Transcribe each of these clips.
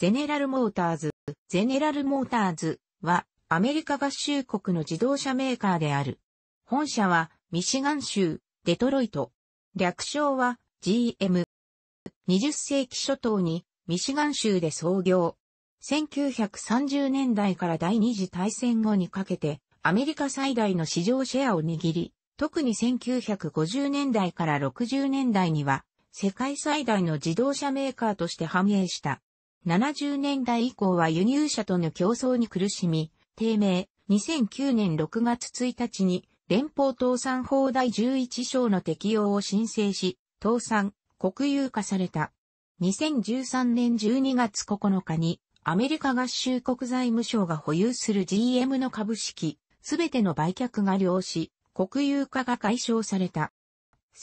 ゼネラルモーターズ。ゼネラルモーターズはアメリカ合衆国の自動車メーカーである。本社はミシガン州デトロイト。略称は GM。20世紀初頭にミシガン州で創業。1930年代から第二次大戦後にかけてアメリカ最大の市場シェアを握り、特に1950年代から60年代には世界最大の自動車メーカーとして繁栄した。70年代以降は輸入車との競争に苦しみ、低迷、2009年6月1日に連邦倒産法第11章の適用を申請し、倒産、国有化された。2013年12月9日にアメリカ合衆国財務省が保有する GM の株式、すべての売却が了し、国有化が解消された。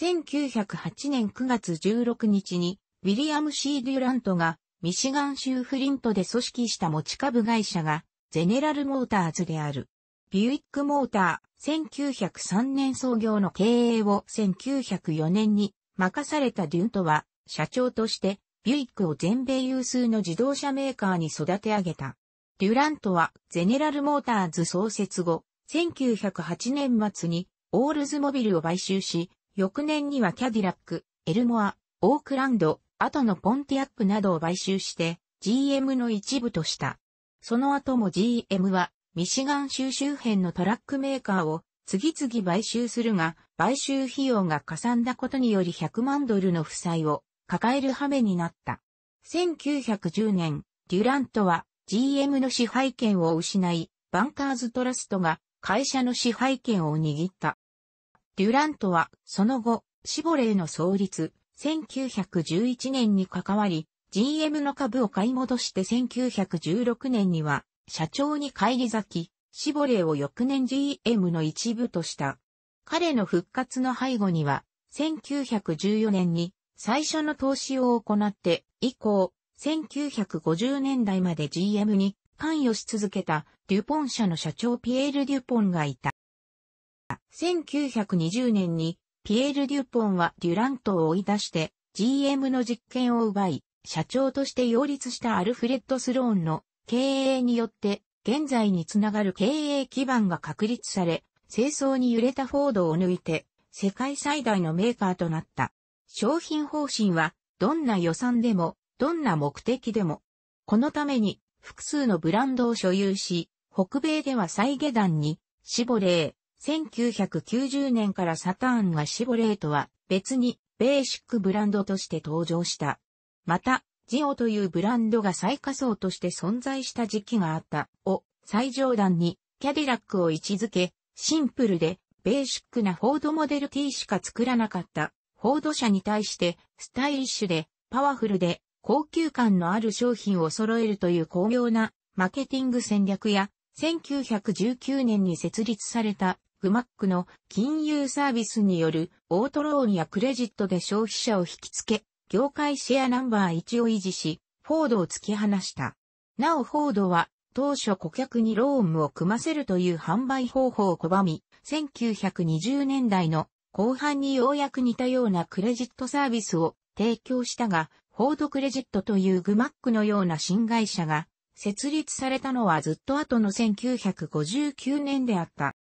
1908年9月16日に、ウィリアム・シー・デュラントがミシガン州フリントで組織した持ち株会社が、ゼネラルモーターズである。ビュイックモーター、1903年創業の経営を1904年に任されたデュントは、社長として、ビュイックを全米有数の自動車メーカーに育て上げた。デュラントは、ゼネラルモーターズ創設後、1908年末に、オールズモビルを買収し、翌年にはキャディラック、エルモア、オークランド、後のポンティアックなどを買収して GM の一部とした。その後も GM はミシガン州周辺のトラックメーカーを次々買収するが、買収費用がかさんだことにより100万ドルの負債を抱える羽目になった。1910年、デュラントは GM の支配権を失い、バンカーズトラストが会社の支配権を握った。デュラントはその後、シボレーの創立、1911年に関わり、GM の株を買い戻して1916年には、社長に返り咲き、シボレーを翌年 GM の一部とした。彼の復活の背後には、1914年に最初の投資を行って以降、1950年代まで GM に関与し続けたデュポン社の社長ピエール・デュポンがいた。1920年にピエール・デュポンはデュラントを追い出して GM の実権を奪い、社長として擁立したアルフレッド・スローンの経営によって現在につながる経営基盤が確立され、清掃に揺れたフォードを抜いて世界最大のメーカーとなった。商品方針はどんな予算でもどんな目的でも。このために複数のブランドを所有し、北米では再下段にシボレー、1990年からサターンがシボレーとは別にベーシックブランドとして登場した。また、ジオというブランドが最下層として存在した時期があったを最上段にキャディラックを位置づけ、シンプルでベーシックなフォードモデル T しか作らなかったフォード社に対してスタイリッシュでパワフルで高級感のある商品を揃えるという巧妙なマーケティング戦略や1919年に設立されたグマックの金融サービスによるオートローンやクレジットで消費者を引きつけ、業界シェアナンバー1を維持し、フォードを突き放した。なおフォードは当初顧客にローンを組ませるという販売方法を拒み、1920年代の後半にようやく似たようなクレジットサービスを提供したが、フォードクレジットというグマックのような新会社が設立されたのはずっと後の1959年であった。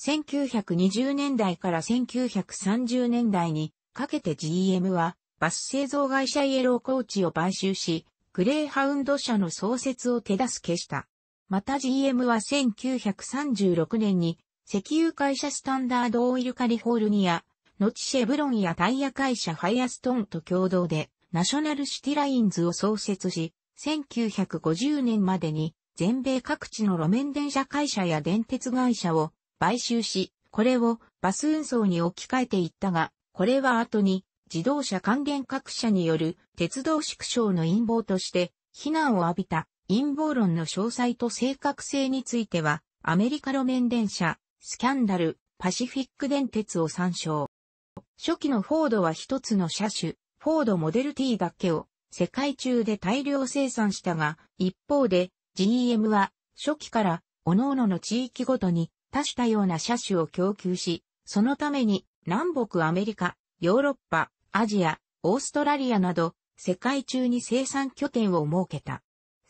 1920年代から1930年代にかけて GM はバス製造会社イエローコーチを買収し、グレーハウンド社の創設を手助けした。また GM は1936年に石油会社スタンダードオイルカリフォルニア、後シェブロンやタイヤ会社ファイアストーンと共同でナショナルシティラインズを創設し、1950年までに全米各地の路面電車会社や電鉄会社を買収し、これをバス運送に置き換えていったが、これは後に自動車還元各社による鉄道縮小の陰謀として非難を浴びた陰謀論の詳細と正確性についてはアメリカ路面電車、スキャンダル、パシフィック電鉄を参照。初期のフォードは一つの車種、フォードモデル T だけを世界中で大量生産したが、一方で GM は初期から各々の地域ごとに多種多様な車種を供給し、そのために南北アメリカ、ヨーロッパ、アジア、オーストラリアなど世界中に生産拠点を設けた。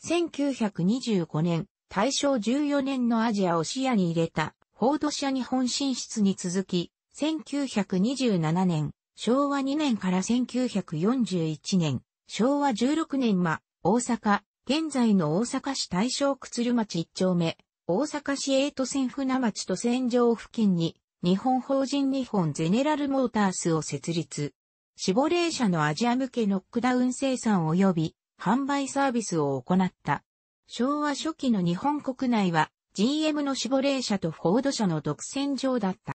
1925年、大正14年のアジアを視野に入れたフォード社日本進出に続き、1927年、昭和2年から1941年、昭和16年間、大阪、現在の大阪市大正屈る町1丁目、大阪市営都線船町と線上付近に、日本法人日本ゼネラルモータースを設立。死亡霊車のアジア向けノックダウン生産及び販売サービスを行った。昭和初期の日本国内は GM の死亡霊車とフォード社の独占上だった。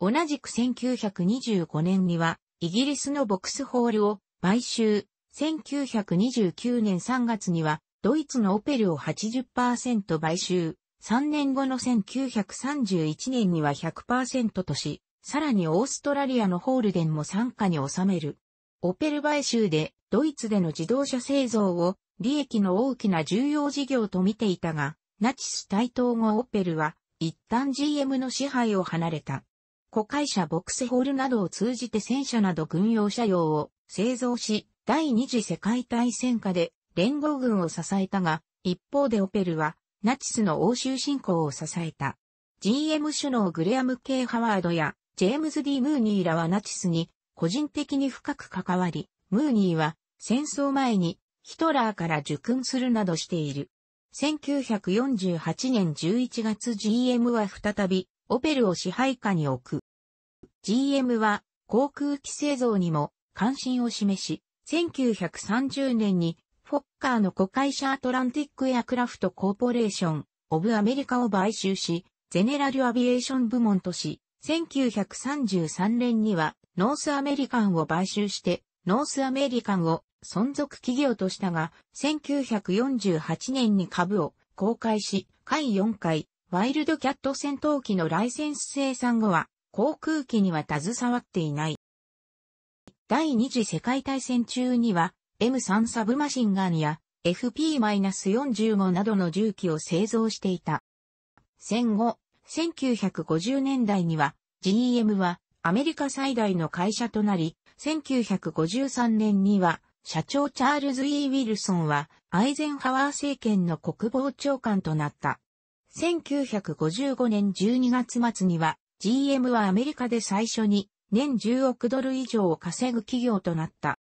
同じく1925年にはイギリスのボックスホールを買収。1929年3月にはドイツのオペルを80%買収。3年後の1931年には100%とし、さらにオーストラリアのホールデンも参加に収める。オペルバイ州でドイツでの自動車製造を利益の大きな重要事業と見ていたが、ナチス対等後オペルは一旦 GM の支配を離れた。古会社ボクセホールなどを通じて戦車など軍用車用を製造し、第二次世界大戦下で連合軍を支えたが、一方でオペルはナチスの欧州侵攻を支えた。GM 首脳グレアム・ K・ ハワードやジェームズ・ D・ ムーニーらはナチスに個人的に深く関わり、ムーニーは戦争前にヒトラーから受訓するなどしている。1948年11月 GM は再びオペルを支配下に置く。GM は航空機製造にも関心を示し、1930年にフォッカーの子会社アトランティックエアクラフトコーポレーション、オブアメリカを買収し、ゼネラルアビエーション部門とし、1933年にはノースアメリカンを買収して、ノースアメリカンを存続企業としたが、1948年に株を公開し、回4回、ワイルドキャット戦闘機のライセンス生産後は、航空機には携わっていない。第二次世界大戦中には、M3 サブマシンガンや FP-45 などの銃器を製造していた。戦後、1950年代には GM はアメリカ最大の会社となり、1953年には社長チャールズ・ E・ ウィルソンはアイゼンハワー政権の国防長官となった。1955年12月末には GM はアメリカで最初に年10億ドル以上を稼ぐ企業となった。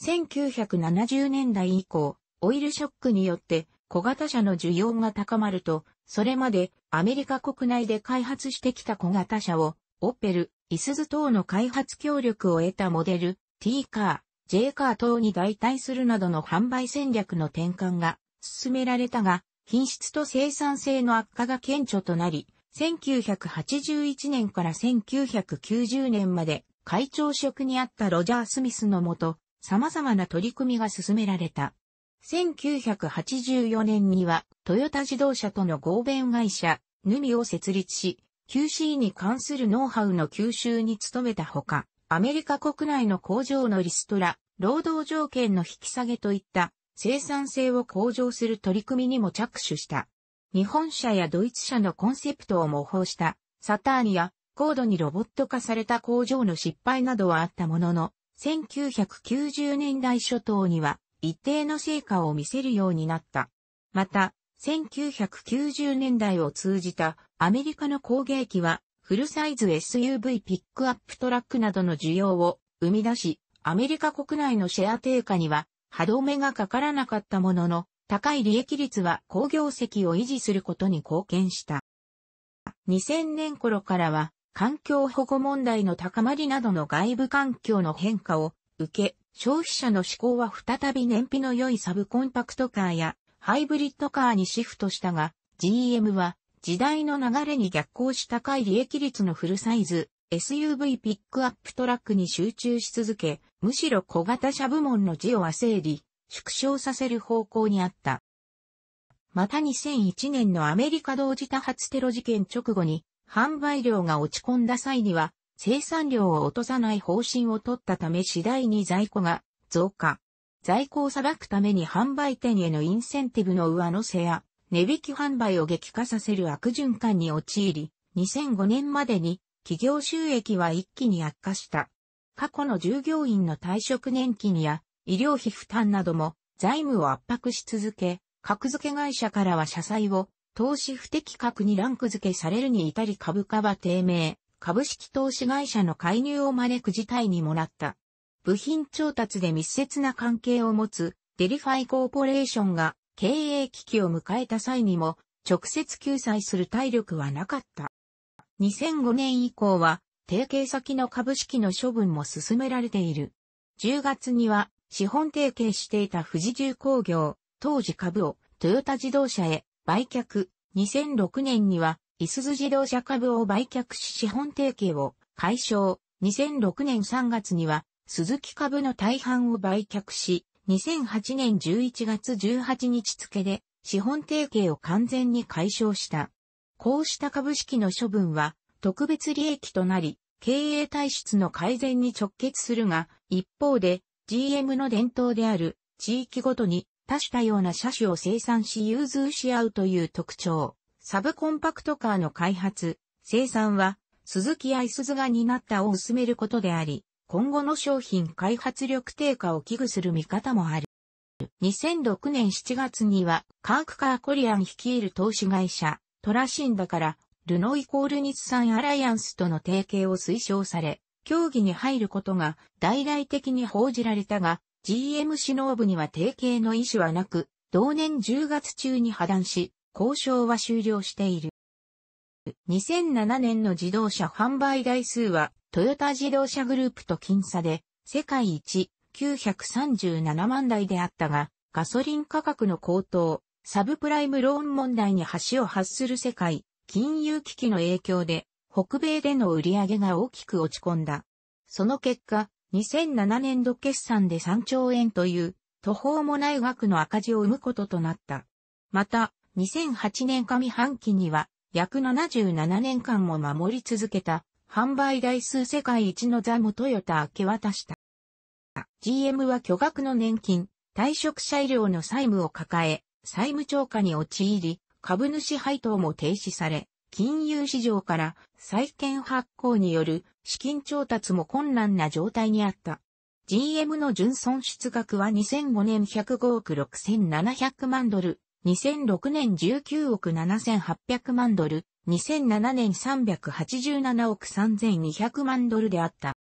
1970年代以降、オイルショックによって小型車の需要が高まると、それまでアメリカ国内で開発してきた小型車を、オペル、イスズ等の開発協力を得たモデル、T カー、J カー等に代替するなどの販売戦略の転換が進められたが、品質と生産性の悪化が顕著となり、1981年から1990年まで会長職にあったロジャー・スミスのもと、様々な取り組みが進められた。1984年には、トヨタ自動車との合弁会社、ヌミを設立し、QC に関するノウハウの吸収に努めたほか、アメリカ国内の工場のリストラ、労働条件の引き下げといった生産性を向上する取り組みにも着手した。日本車やドイツ車のコンセプトを模倣したサターニや高度にロボット化された工場の失敗などはあったものの、1990年代初頭には一定の成果を見せるようになった。また、1990年代を通じたアメリカの工芸機はフルサイズ SUV ピックアップトラックなどの需要を生み出し、アメリカ国内のシェア低下には歯止めがかからなかったものの、高い利益率は工業績を維持することに貢献した。2000年頃からは環境保護問題の高まりなどの外部環境の変化を受け、消費者の思考は再び燃費の良いサブコンパクトカーやハイブリッドカーにシフトしたが、GM は時代の流れに逆行し高い利益率のフルサイズ、SUV ピックアップトラックに集中し続け、むしろ小型車部門の字を焦り、縮小させる方向にあった。また2001年のアメリカ同時多発テロ事件直後に販売量が落ち込んだ際には、生産量を落とさない方針を取ったため次第に在庫が増加。在庫を裁くために販売店へのインセンティブの上乗せや値引き販売を激化させる悪循環に陥り、2005年までに企業収益は一気に悪化した。過去の従業員の退職年金や医療費負担なども財務を圧迫し続け、格付け会社からは社債を投資不適格にランク付けされるに至り株価は低迷、株式投資会社の介入を招く事態にもなった。部品調達で密接な関係を持つデリファイコーポレーションが経営危機を迎えた際にも直接救済する体力はなかった。2005年以降は提携先の株式の処分も進められている。10月には資本提携していた富士重工業、当時株をトヨタ自動車へ売却、2006年には、いすゞ自動車株を売却し資本提携を解消。2006年3月には、鈴木株の大半を売却し、2008年11月18日付で、資本提携を完全に解消した。こうした株式の処分は、特別利益となり、経営体質の改善に直結するが、一方で、GM の伝統である、地域ごとに多種多様な車種を生産し融通し合うという特徴。サブコンパクトカーの開発、生産は、鈴木アイスズが担ったを薄めることであり、今後の商品開発力低下を危惧する見方もある。2006年7月には、カークカーコリアン率いる投資会社、トラシンダから、ルノイコール日産アライアンスとの提携を推奨され、協議に入ることが大々的に報じられたが、GM 首脳部には提携の意思はなく、同年10月中に破断し、交渉は終了している。2007年の自動車販売台数は、トヨタ自動車グループと僅差で、世界一937万台であったが、ガソリン価格の高騰、サブプライムローン問題に橋を発する世界、金融危機の影響で、北米での売り上げが大きく落ち込んだ。その結果、2007年度決算で3兆円という途方もない額の赤字を生むこととなった。また、2008年上半期には約77年間も守り続けた販売台数世界一のザムトヨタ明け渡した。GM は巨額の年金、退職者医療の債務を抱え、債務超過に陥り、株主配当も停止され、金融市場から債券発行による資金調達も困難な状態にあった。GM の純損失額は2005年105億6700万ドル、2006年19億7800万ドル、2007年387億3200万ドルであった。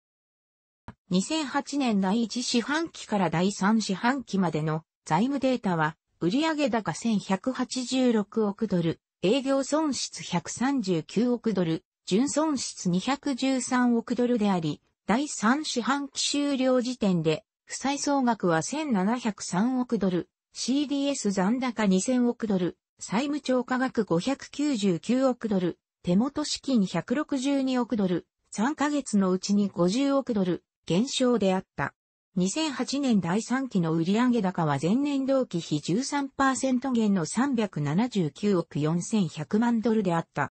2008年第1四半期から第3四半期までの財務データは、売上高1186億ドル、営業損失139億ドル、純損失213億ドルであり、第3四半期終了時点で、負債総額は1703億ドル、CDS 残高2000億ドル、債務超過額599億ドル、手元資金162億ドル、3ヶ月のうちに50億ドル、減少であった。2008年第3期の売上高は前年同期比13%減の379億4100万ドルであった。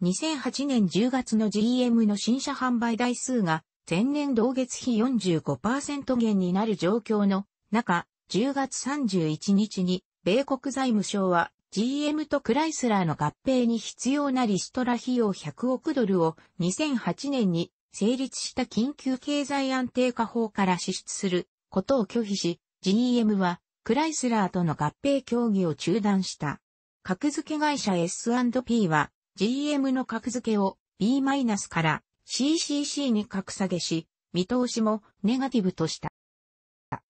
2008年10月の GM の新車販売台数が前年同月比45%減になる状況の中、10月31日に米国財務省は GM とクライスラーの合併に必要なリストラ費用100億ドルを2008年に成立した緊急経済安定化法から支出することを拒否し、GM はクライスラーとの合併協議を中断した。格付け会社 S&P は GM の格付けを B- から CCC に格下げし、見通しもネガティブとした。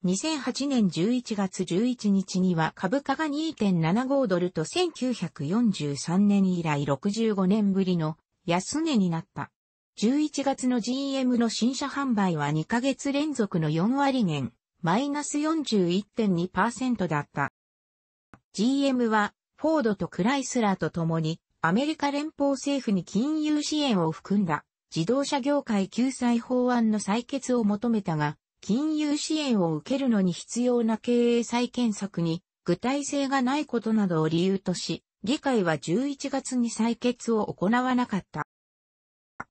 2008年11月11日には株価が2.75ドルと1943年以来65年ぶりの安値になった。11月の GM の新車販売は2ヶ月連続の4割減、マイナス41.2%だった。GM はフォードとクライスラーと共にアメリカ連邦政府に金融支援を含んだ自動車業界救済法案の採決を求めたが、金融支援を受けるのに必要な経営再建策に具体性がないことなどを理由とし、議会は11月に採決を行わなかった。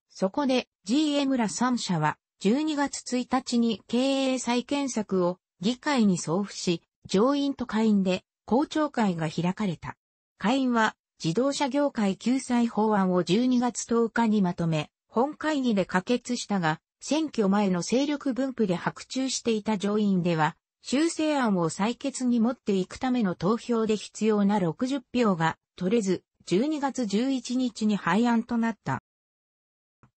そこで GM ら3社は12月1日に経営再建策を議会に送付し、上院と下院で公聴会が開かれた。下院は自動車業界救済法案を12月10日にまとめ、本会議で可決したが、選挙前の勢力分布で白昼していた上院では、修正案を採決に持っていくための投票で必要な60票が取れず、12月11日に廃案となった。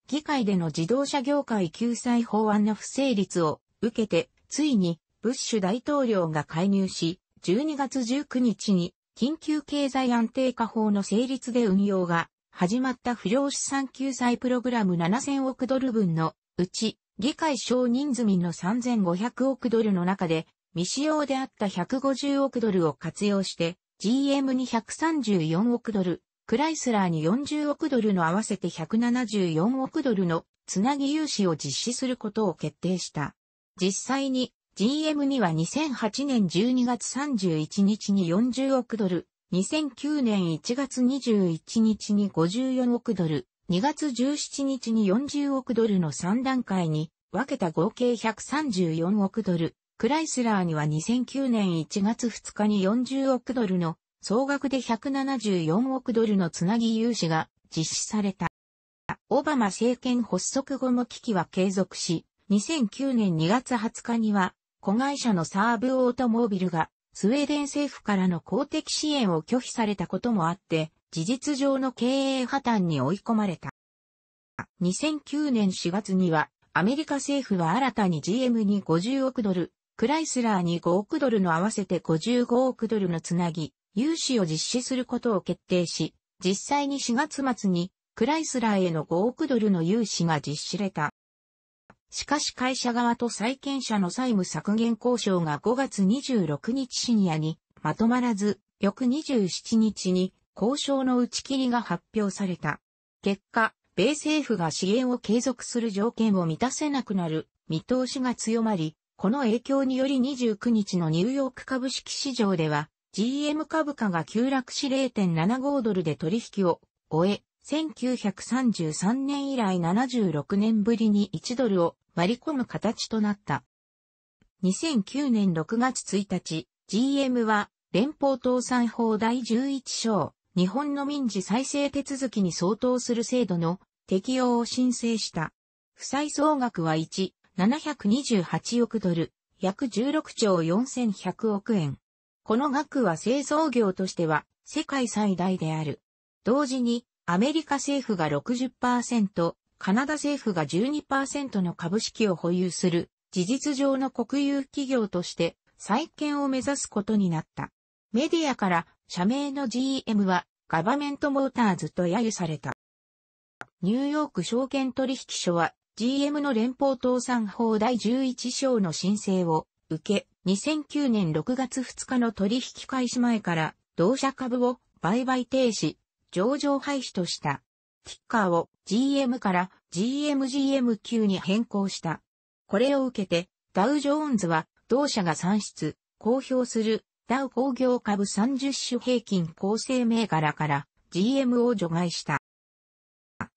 議会での自動車業界救済法案の不成立を受けて、ついにブッシュ大統領が介入し、12月19日に緊急経済安定化法の成立で運用が始まった不良資産救済プログラム7000億ドル分のうち、議会承認済みの3500億ドルの中で、未使用であった150億ドルを活用して、GM に134億ドル、クライスラーに40億ドルの合わせて174億ドルのつなぎ融資を実施することを決定した。実際に GM には2008年12月31日に40億ドル、2009年1月21日に54億ドル、2月17日に40億ドルの3段階に分けた合計134億ドル、クライスラーには2009年1月2日に40億ドルの総額で174億ドルのつなぎ融資が実施された。オバマ政権発足後も危機は継続し、2009年2月20日には子会社のサーブオートモービルが、スウェーデン政府からの公的支援を拒否されたこともあって、事実上の経営破綻に追い込まれた。2009年4月には、アメリカ政府は新たに GM に50億ドル、クライスラーに5億ドルの合わせて55億ドルのつなぎ、融資を実施することを決定し、実際に4月末にクライスラーへの5億ドルの融資が実施れた。しかし会社側と債権者の債務削減交渉が5月26日深夜にまとまらず、翌27日に交渉の打ち切りが発表された。結果、米政府が支援を継続する条件を満たせなくなる見通しが強まり、この影響により29日のニューヨーク株式市場では、GM 株価が急落し0.75ドルで取引を終え、1933年以来76年ぶりに1ドルを割り込む形となった。2009年6月1日、GM は連邦倒産法第11章、日本の民事再生手続きに相当する制度の適用を申請した。負債総額は1、728億ドル、約16兆4100億円。この額は製造業としては世界最大である。同時にアメリカ政府が60%、カナダ政府が12%の株式を保有する事実上の国有企業として再建を目指すことになった。メディアから社名の GM はガバメントモーターズと揶揄された。ニューヨーク証券取引所は GM の連邦倒産法第11章の申請を受け、2009年6月2日の取引開始前から同社株を売買停止、上場廃止とした。ティッカーを GM から GMGM 級に変更した。これを受けて、ダウジョーンズは同社が算出、公表するダウ工業株30種平均構成銘柄から GM を除外した。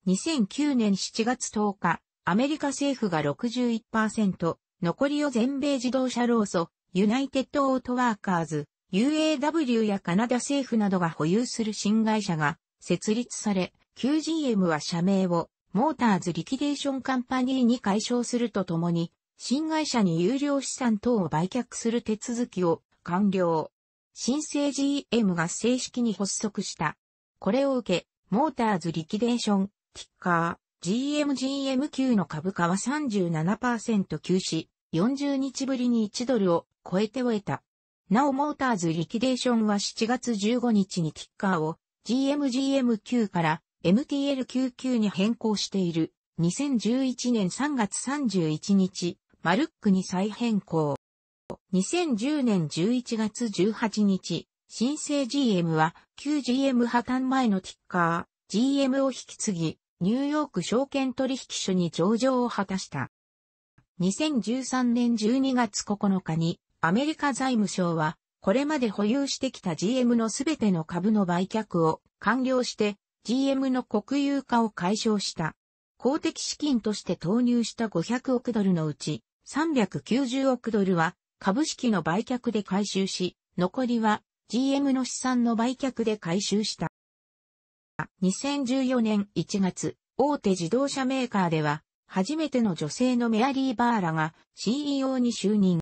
2009年7月10日、アメリカ政府が61%、残りを全米自動車労組、ユナイテッドオートワーカーズ、UAW やカナダ政府などが保有する新会社が設立され、QGM は社名をモーターズリキデーションカンパニーに解消するとともに、新会社に有料資産等を売却する手続きを完了。新生 GM が正式に発足した。これを受け、モーターズリキデーション、ティッカー、GMGMQ の株価は37%急止、40日ぶりに1ドルを超えて終えた。なおモーターズリキデーションは7月15日にティッカーを GMGM9 から MTL99 に変更している。2011年3月31日、マルックに再変更。2010年11月18日、新生 GM は旧 GM 破綻前のティッカー、GM を引き継ぎ、ニューヨーク証券取引所に上場を果たした。2013年12月9日にアメリカ財務省は、これまで保有してきた GM のすべての株の売却を完了して GM の国有化を解消した。公的資金として投入した500億ドルのうち390億ドルは株式の売却で回収し、残りは GM の資産の売却で回収した。2014年1月、大手自動車メーカーでは、初めての女性のメアリー・バーラが CEO に就任。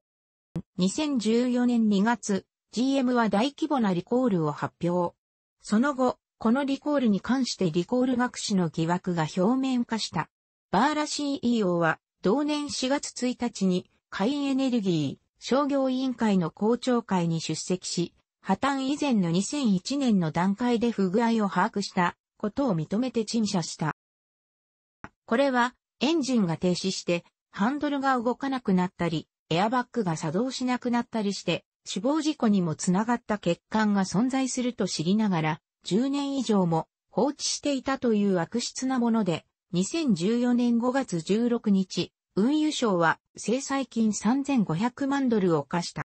2014年2月、GM は大規模なリコールを発表。その後、このリコールに関してリコール学士の疑惑が表面化した。バーラ CEO は、同年4月1日に、会員エネルギー商業委員会の公聴会に出席し、破綻以前の2001年の段階で不具合を把握したことを認めて陳謝した。これは、エンジンが停止して、ハンドルが動かなくなったり、エアバッグが作動しなくなったりして、死亡事故にもつながった欠陥が存在すると知りながら、10年以上も放置していたという悪質なもので、2014年5月16日、運輸省は制裁金3500万ドルを課した。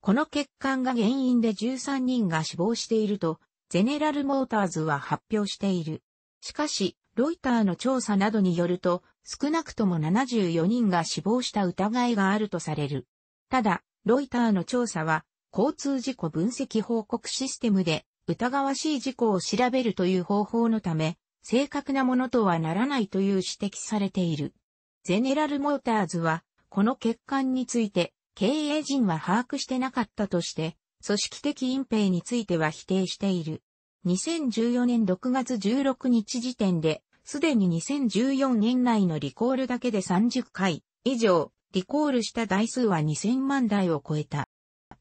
この欠陥が原因で13人が死亡していると、ゼネラルモーターズは発表している。しかし、ロイターの調査などによると、少なくとも74人が死亡した疑いがあるとされる。ただ、ロイターの調査は、交通事故分析報告システムで疑わしい事故を調べるという方法のため、正確なものとはならないという指摘されている。ゼネラルモーターズは、この欠陥について、経営陣は把握してなかったとして、組織的隠蔽については否定している。2014年6月16日時点で、すでに2014年内のリコールだけで30回以上、リコールした台数は2000万台を超えた。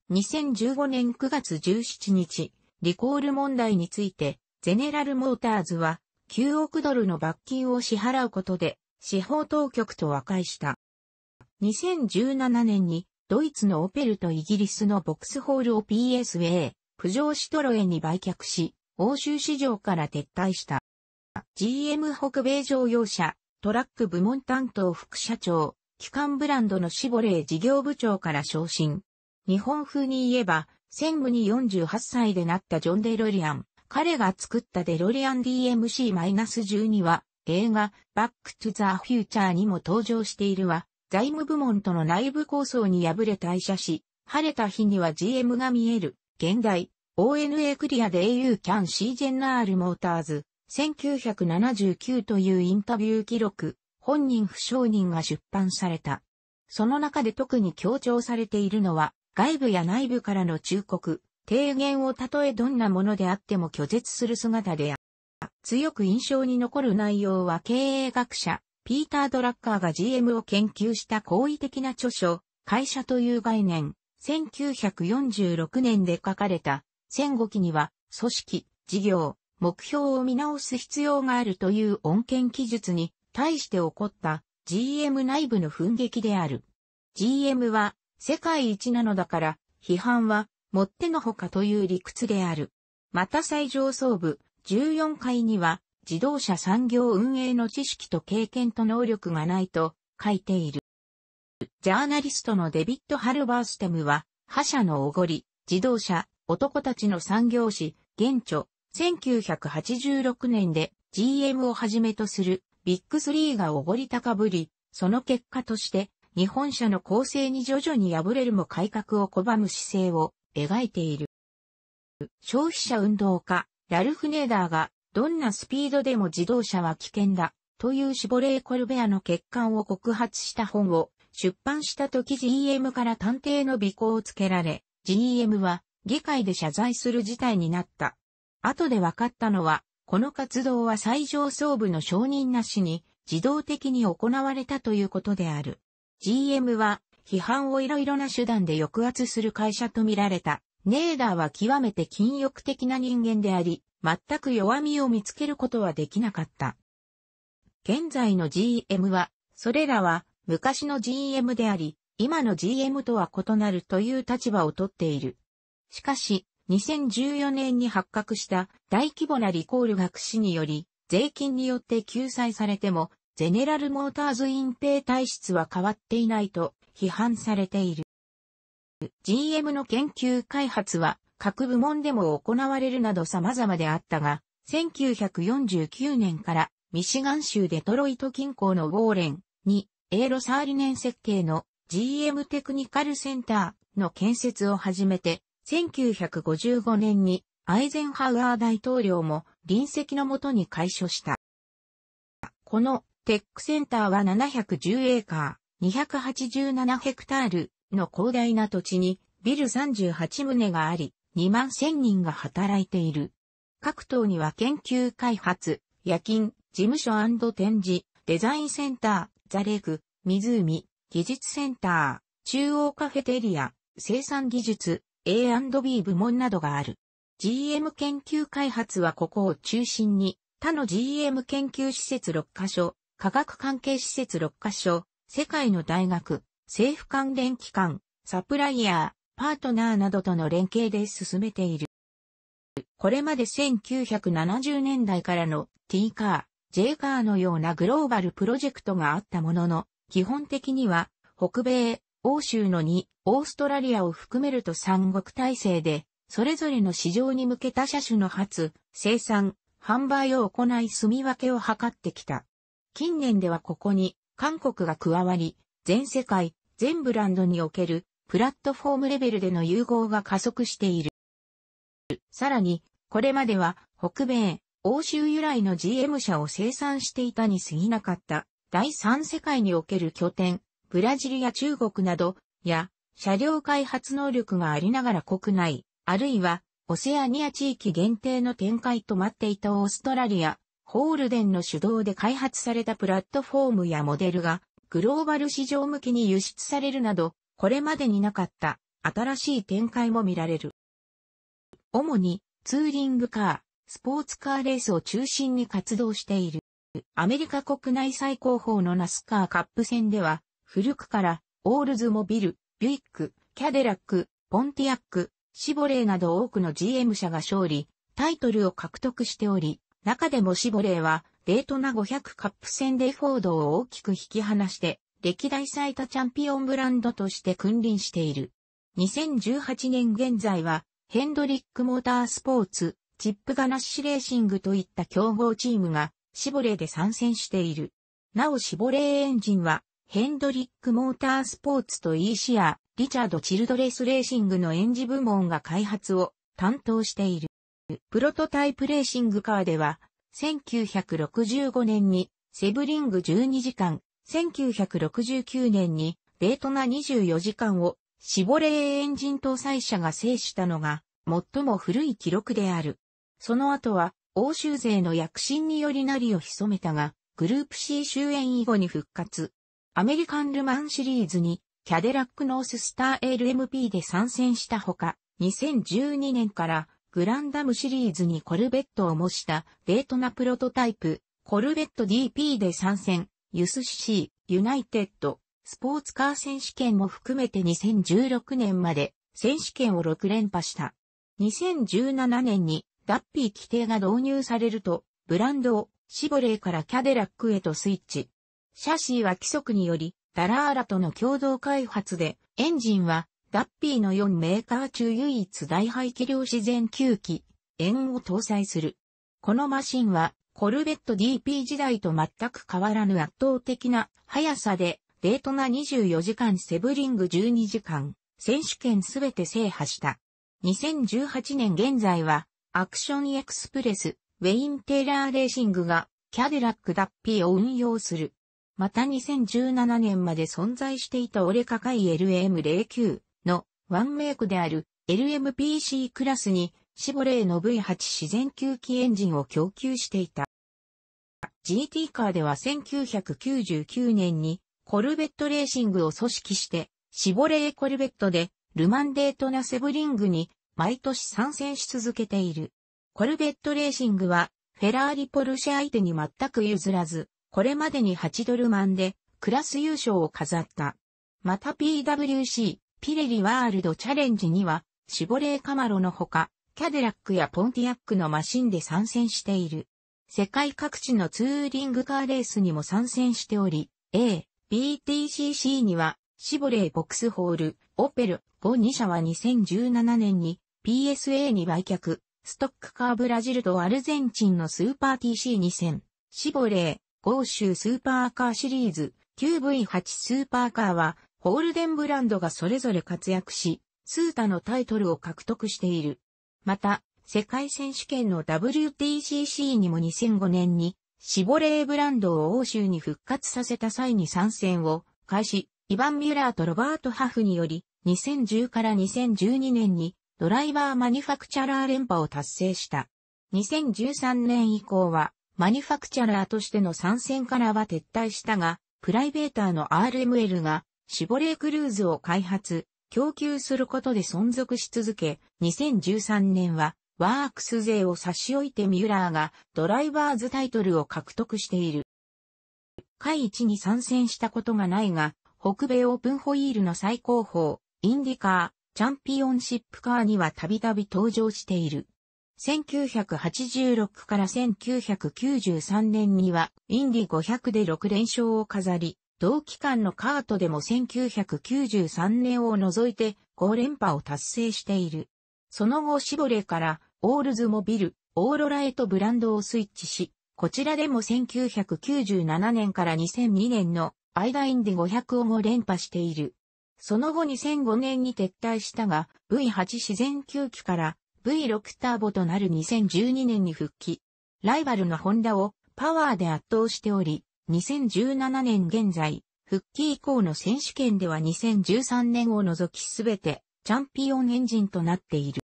2015年9月17日、リコール問題について、ゼネラルモーターズは9億ドルの罰金を支払うことで、司法当局と和解した。2017年にドイツのオペルとイギリスのボックスホールを PSA、プジョーシトロエに売却し、欧州市場から撤退した。GM 北米乗用車、トラック部門担当副社長、機関ブランドのシボレー事業部長から昇進。日本風に言えば、専務に48歳でなったジョン・デロリアン。彼が作ったデロリアン DMC-12 は、映画、バックトゥザ・フューチャーにも登場しているわ。財務部門との内部構想に敗れ退社し、晴れた日には GM が見える。現代、ONA クリアで au キャンシージェンナールモーターズ、1979というインタビュー記録、本人不承認が出版された。その中で特に強調されているのは、外部や内部からの忠告、提言をたとえどんなものであっても拒絶する姿であった。強く印象に残る内容は経営学者、ピーター・ドラッカーが GM を研究した好意的な著書、会社という概念、1946年で書かれた、戦後期には、組織、事業、目標を見直す必要があるという恩恵記述に対して起こった GM 内部の奮撃である。GM は世界一なのだから批判はもってのほかという理屈である。また最上層部14階には自動車産業運営の知識と経験と能力がないと書いている。ジャーナリストのデビッド・ハルバーステムは、覇者のおごり、自動車、男たちの産業史、現著、1986年で GM をはじめとするビッグスリーがおごり高ぶり、その結果として日本車の構成に徐々に敗れるも改革を拒む姿勢を描いている。消費者運動家、ラルフ・ネーダーがどんなスピードでも自動車は危険だというシボレー・コルベアの欠陥を告発した本を出版した時 GM から探偵の尾行をつけられ、GM は議会で謝罪する事態になった。後で分かったのは、この活動は最上層部の承認なしに自動的に行われたということである。GM は批判をいろいろな手段で抑圧する会社と見られた。ネーダーは極めて禁欲的な人間であり、全く弱みを見つけることはできなかった。現在の GM は、それらは昔の GM であり、今の GM とは異なるという立場をとっている。しかし、2014年に発覚した大規模なリコール学士により、税金によって救済されても、ゼネラルモーターズ隠蔽体質は変わっていないと批判されている。GM の研究開発は各部門でも行われるなど様々であったが、1949年からミシガン州デトロイト近郊のウォーレンにエーロサーリネン設計の GM テクニカルセンターの建設を始めて1955年にアイゼンハウアー大統領も臨席のもとに開所した。このテックセンターは710エーカー、287ヘクタールの広大な土地にビル38棟があり、2万1000人が働いている。各党には研究開発、夜勤、事務所展示、デザインセンター、ザレク、湖、技術センター、中央カフェテリア、生産技術、A&B 部門などがある。GM 研究開発はここを中心に、他の GM 研究施設6カ所、科学関係施設6カ所、世界の大学、政府関連機関、サプライヤー、パートナーなどとの連携で進めている。これまで1970年代からの T カー、J カーのようなグローバルプロジェクトがあったものの、基本的には北米、欧州の2、オーストラリアを含めると三国体制で、それぞれの市場に向けた車種の発、生産、販売を行い住み分けを図ってきた。近年ではここに韓国が加わり、全世界、全ブランドにおけるプラットフォームレベルでの融合が加速している。さらに、これまでは北米、欧州由来の GM 車を生産していたに過ぎなかった第三世界における拠点、ブラジルや中国など、や、車両開発能力がありながら国内、あるいは、オセアニア地域限定の展開と待っていたオーストラリア、ホールデンの主導で開発されたプラットフォームやモデルが、グローバル市場向きに輸出されるなど、これまでになかった新しい展開も見られる。主にツーリングカー、スポーツカーレースを中心に活動している。アメリカ国内最高峰のナスカーカップ戦では、古くからオールズモビル、ビュイック、キャデラック、ポンティアック、シボレーなど多くの GM 社が勝利、タイトルを獲得しており、中でもシボレーは、デートナ500カップ戦でフォードを大きく引き離して、歴代最多チャンピオンブランドとして君臨している。2018年現在は、ヘンドリックモータースポーツ、チップガナッシュレーシングといった競合チームが、シボレーで参戦している。なおシボレーエンジンは、ヘンドリック・モータースポーツと e シア、リチャード・チルドレス・レーシングのエンジ部門が開発を担当している。プロトタイプレーシングカーでは、1965年にセブリング12時間、1969年にデートナ24時間をシボレーエンジン搭載車が制したのが最も古い記録である。その後は欧州勢の躍進によりなりを潜めたが、グループ C 終演以後に復活。アメリカンルマンシリーズにキャデラックノーススター LMP で参戦したほか、2012年からグランダムシリーズにコルベットを模したデートなプロトタイプ、コルベット DP で参戦、ユスシー、ユナイテッド、スポーツカー選手権も含めて2016年まで選手権を6連覇した。2017年にダッピー規定が導入されると、ブランドをシボレーからキャデラックへとスイッチ。シャシーは規則により、ダラーラとの共同開発で、エンジンは、ダッピーの4メーカー中唯一大排気量自然吸気、円を搭載する。このマシンは、コルベット DP 時代と全く変わらぬ圧倒的な速さで、デートナ24時間セブリング12時間、選手権すべて制覇した。2018年現在は、アクションエクスプレス、ウェイン・テーラー・レーシングが、キャデラック・ダッピーを運用する。また2017年まで存在していたオレカカイ LM09 のワンメイクである LMPC クラスにシボレーの V8 自然吸気エンジンを供給していた。GT カーでは1999年にコルベットレーシングを組織してシボレーコルベットでルマンデートナセブリングに毎年参戦し続けている。コルベットレーシングはフェラーリポルシェ相手に全く譲らず、これまでに8ドルマンでクラス優勝を飾った。また PWC、ピレリワールドチャレンジには、シボレーカマロのほか、キャデラックやポンティアックのマシンで参戦している。世界各地のツーリングカーレースにも参戦しており、A、BTCC には、シボレーボックスホール、オペル、52社は2017年に PSA に売却、ストックカーブラジルとアルゼンチンのスーパー TC2000、シボレー、欧州スーパーカーシリーズ q v 8スーパーカーはホールデンブランドがそれぞれ活躍し、スータのタイトルを獲得している。また、世界選手権の WTCC にも2005年に、シボレーブランドを欧州に復活させた際に参戦を開始、イヴァン・ミュラーとロバート・ハフにより、2010から2012年にドライバーマニュファクチャラー連覇を達成した。2013年以降は、マニファクチャラーとしての参戦からは撤退したが、プライベーターの RML がシボレークルーズを開発、供給することで存続し続け、2013年はワークス勢を差し置いてミュラーがドライバーズタイトルを獲得している。回1に参戦したことがないが、北米オープンホイールの最高峰、インディカー、チャンピオンシップカーにはたびたび登場している。1986から1993年には、インディ500で6連勝を飾り、同期間のカートでも1993年を除いて5連覇を達成している。その後シボレからオールズモビル、オーロラへとブランドをスイッチし、こちらでも1997年から2002年のアイダインで500をも連覇している。その後2005年に撤退したが、V8 自然吸気から V6 ターボとなる2012年に復帰。ライバルのホンダをパワーで圧倒しており、2017年現在、復帰以降の選手権では2013年を除きすべてチャンピオンエンジンとなっている。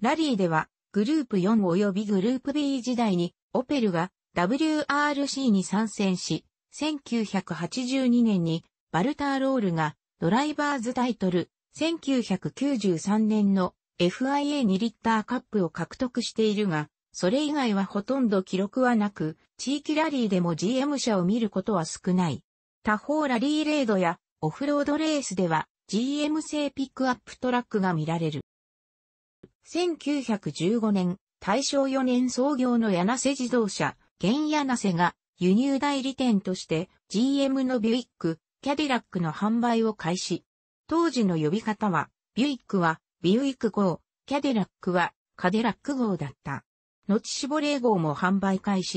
ラリーではグループ4及びグループ B 時代にオペルが WRC に参戦し、1982年にバルターロールがドライバーズタイトル、1993年の FIA2 リッターカップを獲得しているが、それ以外はほとんど記録はなく、地域ラリーでも GM 車を見ることは少ない。他方ラリーレードやオフロードレースでは GM 製ピックアップトラックが見られる。1915年、大正4年創業の柳瀬自動車、現柳瀬が輸入代理店として GM のビュイック、キャディラックの販売を開始。当時の呼び方は、ビュイックはビュイク号、キャデラックはカデラック号だった。後シボレー号も販売開始。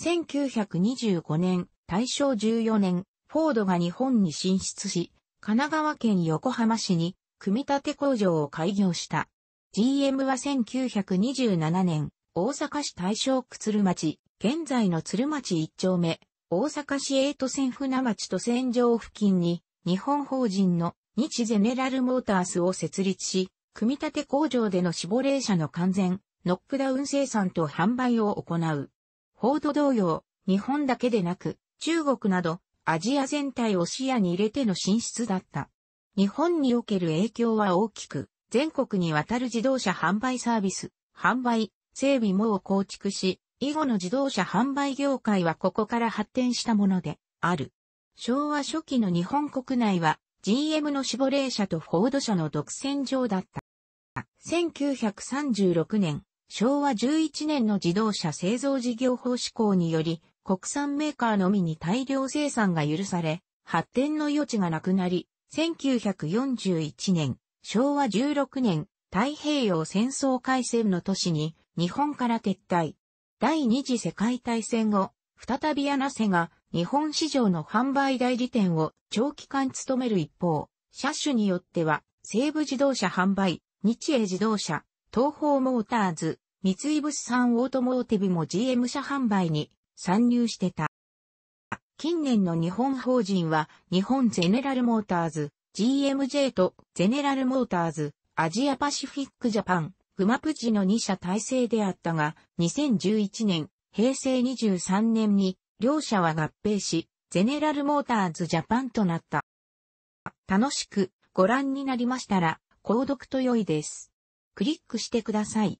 1925年、大正14年、フォードが日本に進出し、神奈川県横浜市に組み立て工場を開業した。GM は1927年、大阪市大正区鶴町、現在の鶴町一丁目、大阪市エイト線船町と線上付近に、日本法人の日ゼネラルモータースを設立し、組み立て工場での死亡霊車の完全、ノックダウン生産と販売を行う。フォード同様、日本だけでなく、中国など、アジア全体を視野に入れての進出だった。日本における影響は大きく、全国にわたる自動車販売サービス、販売、整備もを構築し、以後の自動車販売業界はここから発展したものである。昭和初期の日本国内は GM のシボレー社とフォード社の独占上だった。1936年、昭和11年の自動車製造事業法施行により、国産メーカーのみに大量生産が許され、発展の余地がなくなり、1941年、昭和16年、太平洋戦争開戦の年に、日本から撤退。第二次世界大戦後、再び柳瀬が日本市場の販売代理店を長期間務める一方、車種によっては、西武自動車販売、日英自動車、東方モーターズ、三井物産オートモーティブも GM 車販売に参入してた。近年の日本法人は、日本ゼネラルモーターズ、GMJ とゼネラルモーターズ、アジアパシフィックジャパン、グマプジの2社体制であったが、2011年、平成23年に両社は合併し、ゼネラルモーターズジャパンとなった。楽しくご覧になりましたら、購読と良いです。クリックしてください。